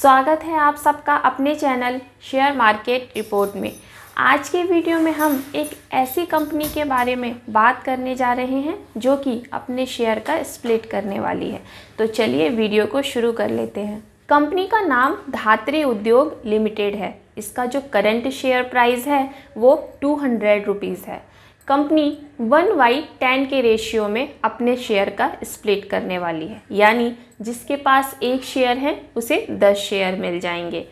स्वागत है आप सबका अपने चैनल शेयर मार्केट रिपोर्ट में आज के वीडियो में हम एक ऐसी कंपनी के बारे में बात करने जा रहे हैं जो कि अपने शेयर का स्प्लिट करने वाली है तो चलिए वीडियो को शुरू कर लेते हैं कंपनी का नाम धात्री उद्योग लिमिटेड है इसका जो करंट शेयर प्राइस है वो टू हंड्रेड रुपीज़ है कंपनी वन वाई टेन के रेशियो में अपने शेयर का स्प्लिट करने वाली है यानी जिसके पास एक शेयर है उसे दस शेयर मिल जाएंगे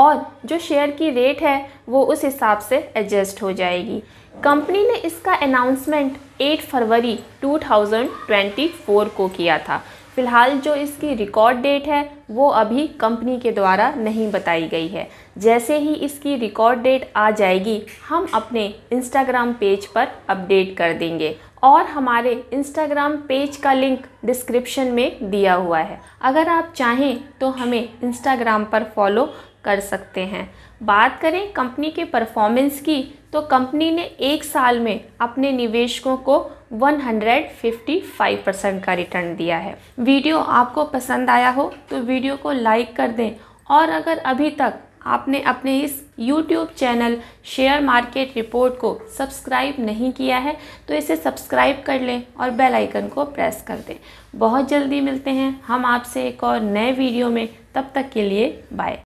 और जो शेयर की रेट है वो उस हिसाब से एडजस्ट हो जाएगी कंपनी ने इसका अनाउंसमेंट 8 फरवरी 2024 को किया था फ़िलहाल जो इसकी रिकॉर्ड डेट है वो अभी कंपनी के द्वारा नहीं बताई गई है जैसे ही इसकी रिकॉर्ड डेट आ जाएगी हम अपने इंस्टाग्राम पेज पर अपडेट कर देंगे और हमारे इंस्टाग्राम पेज का लिंक डिस्क्रिप्शन में दिया हुआ है अगर आप चाहें तो हमें इंस्टाग्राम पर फॉलो कर सकते हैं बात करें कंपनी के परफॉर्मेंस की तो कंपनी ने एक साल में अपने निवेशकों को 155 परसेंट का रिटर्न दिया है वीडियो आपको पसंद आया हो तो वीडियो को लाइक कर दें और अगर अभी तक आपने अपने इस YouTube channel share market report को सब्सक्राइब नहीं किया है तो इसे सब्सक्राइब कर लें और बेल आइकन को प्रेस कर दें बहुत जल्दी मिलते हैं हम आपसे एक और नए वीडियो में तब तक के लिए बाय